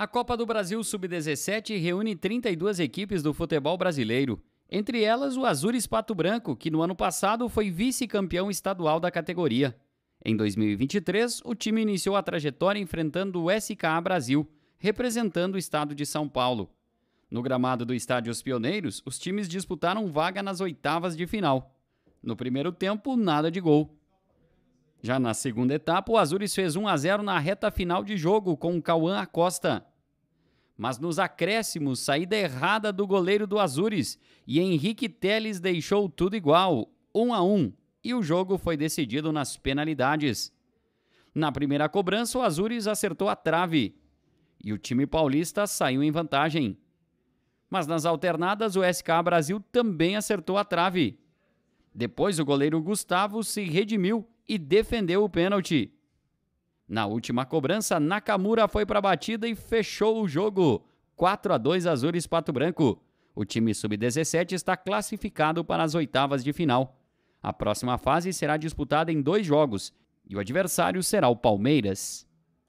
A Copa do Brasil Sub-17 reúne 32 equipes do futebol brasileiro, entre elas o Azures Pato Branco, que no ano passado foi vice-campeão estadual da categoria. Em 2023, o time iniciou a trajetória enfrentando o SKA Brasil, representando o estado de São Paulo. No gramado do Estádio Os Pioneiros, os times disputaram vaga nas oitavas de final. No primeiro tempo, nada de gol. Já na segunda etapa, o Azures fez 1 a 0 na reta final de jogo com o Cauã Acosta, mas nos acréscimos, saída errada do goleiro do Azures e Henrique Teles deixou tudo igual, 1 a 1, e o jogo foi decidido nas penalidades. Na primeira cobrança, o Azures acertou a trave e o time paulista saiu em vantagem. Mas nas alternadas, o SK Brasil também acertou a trave. Depois, o goleiro Gustavo se redimiu e defendeu o pênalti. Na última cobrança, Nakamura foi para a batida e fechou o jogo. 4 a 2 Azures Pato Branco. O time sub-17 está classificado para as oitavas de final. A próxima fase será disputada em dois jogos e o adversário será o Palmeiras.